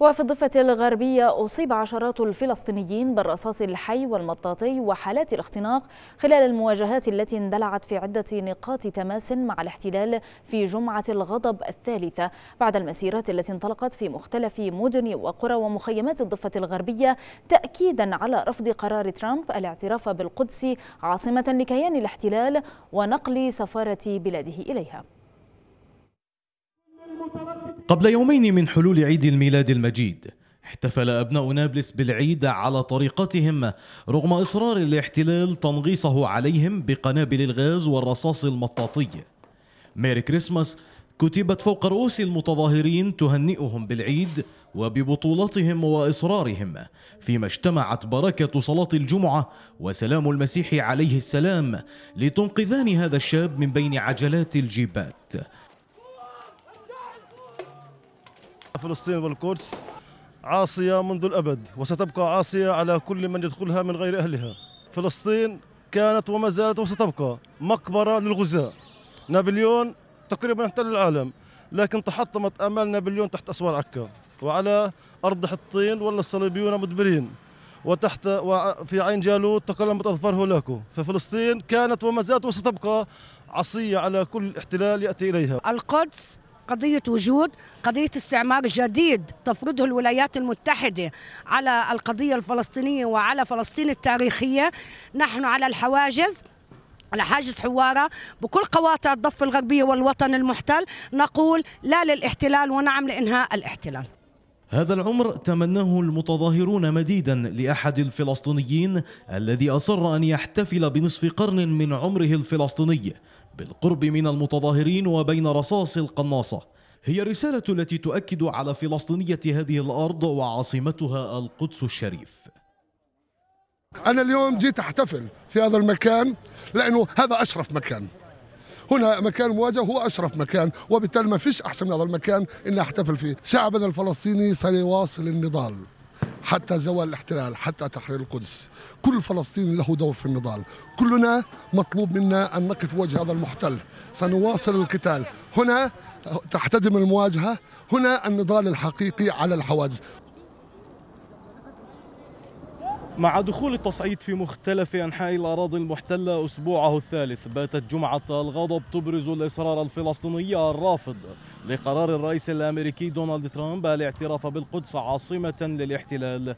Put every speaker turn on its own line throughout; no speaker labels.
وفي الضفة الغربية أصيب عشرات الفلسطينيين بالرصاص الحي والمطاطي وحالات الاختناق خلال المواجهات التي اندلعت في عدة نقاط تماس مع الاحتلال في جمعة الغضب الثالثة بعد المسيرات التي انطلقت في مختلف مدن وقرى ومخيمات الضفة الغربية تأكيدا على رفض قرار ترامب الاعتراف بالقدس عاصمة لكيان الاحتلال ونقل سفارة بلاده إليها
قبل يومين من حلول عيد الميلاد المجيد احتفل أبناء نابلس بالعيد على طريقتهم رغم إصرار الاحتلال تنغيصه عليهم بقنابل الغاز والرصاص المطاطي ميري كريسماس كتبت فوق رؤوس المتظاهرين تهنئهم بالعيد وببطولتهم واصرارهم فيما اجتمعت بركه صلاه الجمعه وسلام المسيح عليه السلام لتنقذان هذا الشاب من بين عجلات الجيبات
فلسطين والقدس عاصية منذ الأبد وستبقى عاصية على كل من يدخلها من غير أهلها فلسطين كانت وما زالت وستبقى مقبرة للغزاة نابليون تقريبا احتل العالم لكن تحطمت آمال نابليون تحت أسوار عكا وعلى أرض حطين ولا الصليبيون مدبرين وتحت وفي عين جالوت تقلمت أظفار هولاكو ففلسطين كانت وما زالت وستبقى عصية على كل احتلال
يأتي إليها القدس قضية وجود قضية استعمار جديد تفرضه الولايات المتحدة على القضية الفلسطينية وعلى فلسطين التاريخية نحن على الحواجز على حاجز حوارة بكل قواطع الضفة الغربية والوطن المحتل نقول لا للاحتلال ونعم لإنهاء الاحتلال
هذا العمر تمناه المتظاهرون مديدا لأحد الفلسطينيين الذي أصر أن يحتفل بنصف قرن من عمره الفلسطيني بالقرب من المتظاهرين وبين رصاص القناصة هي الرسالة التي تؤكد على فلسطينية هذه
الأرض وعاصمتها القدس الشريف أنا اليوم جيت أحتفل في هذا المكان لأنه هذا أشرف مكان هنا مكان مواجهه هو اشرف مكان وبالتالي ما فيش احسن من هذا المكان اني احتفل فيه شعبنا الفلسطيني سيواصل النضال حتى زوال الاحتلال حتى تحرير القدس كل فلسطيني له دور في النضال كلنا مطلوب منا أن نقف وجه هذا المحتل سنواصل القتال هنا تحتدم المواجهة هنا النضال الحقيقي على الحواجز مع دخول التصعيد في مختلف
أنحاء الأراضي المحتلة أسبوعه الثالث باتت جمعة الغضب تبرز الإصرار الفلسطيني الرافض لقرار الرئيس الأمريكي دونالد ترامب الاعتراف بالقدس عاصمة للاحتلال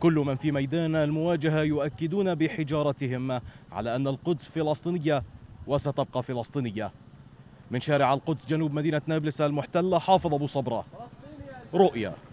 كل من في ميدان المواجهة يؤكدون بحجارتهم على أن القدس فلسطينية وستبقى فلسطينية من شارع القدس جنوب مدينة نابلس المحتلة حافظ أبو صبرة رؤيا